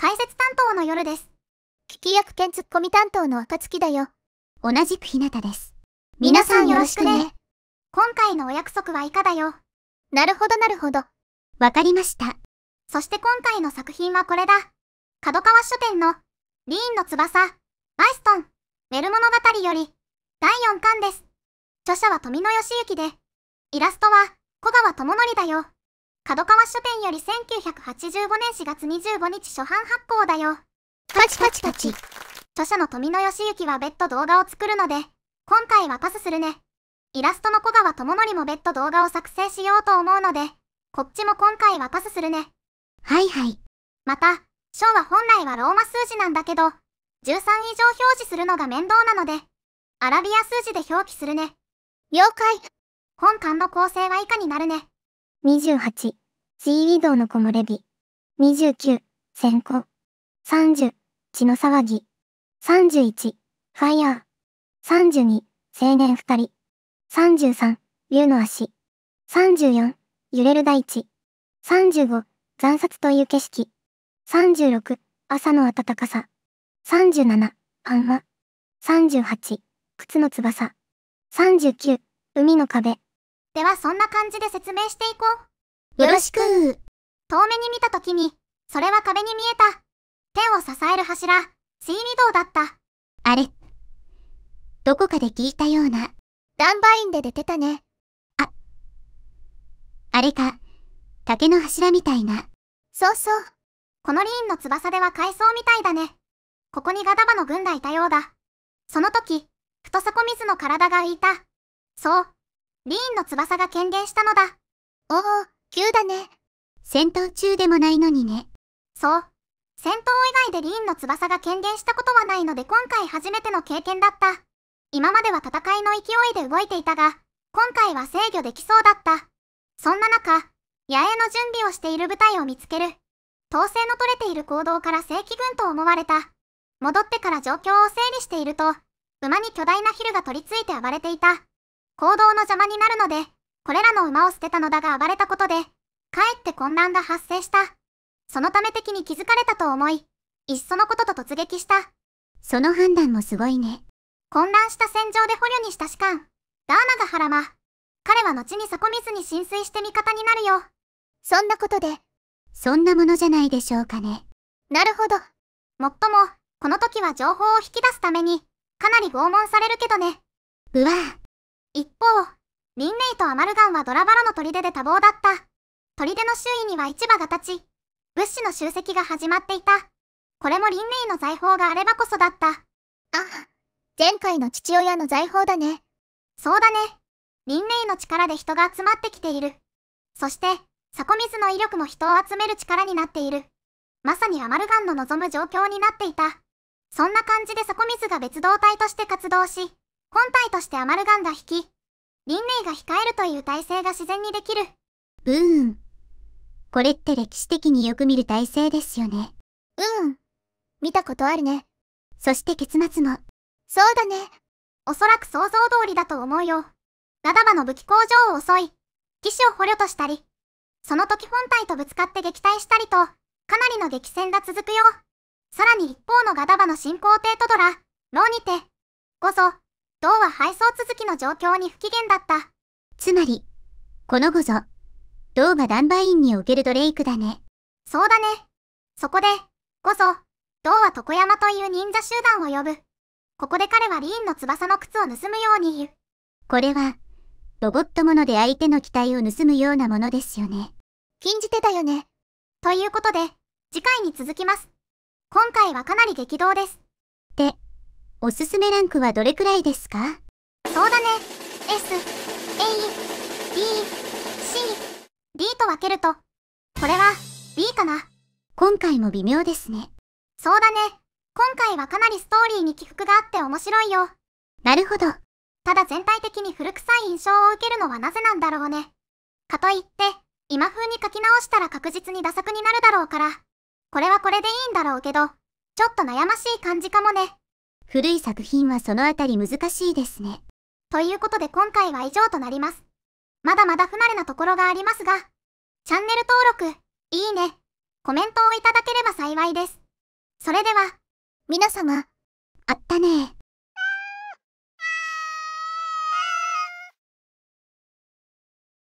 解説担当の夜です。聞き役兼ツッコミ担当の暁だよ。同じく日向です。皆さんよろしくね。今回のお約束はいかだよ。なるほどなるほど。わかりました。そして今回の作品はこれだ。角川書店の、リーンの翼、バイストン、メル物語より、第4巻です。著者は富野義行で、イラストは、小川智則だよ。角川書店より1985年4月25日初版発行だよ。パチパチパチ。著者の富野義行は別途動画を作るので、今回はパスするね。イラストの小川智則も別途動画を作成しようと思うので、こっちも今回はパスするね。はいはい。また、章は本来はローマ数字なんだけど、13以上表示するのが面倒なので、アラビア数字で表記するね。了解。本館の構成は以下になるね。28、G ウィドウの木漏れ日。29、先行。30、血の騒ぎ。31、ファイヤー。32、青年二人。33、竜の足。34、揺れる大地。35、残殺という景色。36、朝の暖かさ。37、パンマ。38、靴の翼。39、海の壁。ではそんな感じで説明していこう。よろしく。遠目に見た時に、それは壁に見えた。天を支える柱、水二道だった。あれ。どこかで聞いたような。ダンバインで出てたね。あ、あれか。竹の柱みたいな。そうそう。このリーンの翼では海藻みたいだね。ここにガダバの軍がいたようだ。その時、太迫水の体が浮いた。そう、リーンの翼が権限したのだ。おお、急だね。戦闘中でもないのにね。そう。戦闘以外でリーンの翼が権限したことはないので今回初めての経験だった。今までは戦いの勢いで動いていたが、今回は制御できそうだった。そんな中、野営の準備をしている部隊を見つける。統制の取れている行動から正規軍と思われた。戻ってから状況を整理していると、馬に巨大なヒルが取り付いて暴れていた。行動の邪魔になるので、これらの馬を捨てたのだが暴れたことで、かえって混乱が発生した。そのため敵に気づかれたと思い、いっそのことと突撃した。その判断もすごいね。混乱した戦場で捕虜にした士官、ガーナがハラマ。彼は後に底水に浸水して味方になるよ。そんなことで、そんなものじゃないでしょうかね。なるほど。もっとも、この時は情報を引き出すために、かなり拷問されるけどね。うわぁ。一方、リンネイとアマルガンはドラバラの砦で多忙だった。砦の周囲には市場が立ち、物資の集積が始まっていた。これもリンネイの財宝があればこそだった。あ、前回の父親の財宝だね。そうだね。リンネイの力で人が集まってきている。そして、ミ水の威力も人を集める力になっている。まさにアマルガンの望む状況になっていた。そんな感じでミ水が別動隊として活動し、本体としてアマルガンが引き、輪イが控えるという体制が自然にできる。ブーン。これって歴史的によく見る体制ですよね。うん。見たことあるね。そして結末も。そうだね。おそらく想像通りだと思うよ。ガダバの武器工場を襲い、騎士を捕虜としたり、その時本体とぶつかって撃退したりと、かなりの激戦が続くよ。さらに一方のガダバの進行艇トドラ、ローにて、こそ、銅は配送続きの状況に不機嫌だった。つまり、この後ぞ、銅がダンバインにおけるドレイクだね。そうだね。そこで、こそ、銅は床山という忍者集団を呼ぶ。ここで彼はリーンの翼の靴を盗むように言う。これは、ロボットもので相手の機体を盗むようなものですよね。禁じてたよね。ということで、次回に続きます。今回はかなり激動です。で、おすすめランクはどれくらいですかそうだね。S、A、B、C、D と分けると、これは B かな。今回も微妙ですね。そうだね。今回はかなりストーリーに起伏があって面白いよ。なるほど。ただ全体的に古臭い印象を受けるのはなぜなんだろうね。かといって、今風に書き直したら確実に打作になるだろうから、これはこれでいいんだろうけど、ちょっと悩ましい感じかもね。古い作品はそのあたり難しいですね。ということで今回は以上となります。まだまだ不慣れなところがありますが、チャンネル登録、いいね、コメントをいただければ幸いです。それでは、皆様、あったね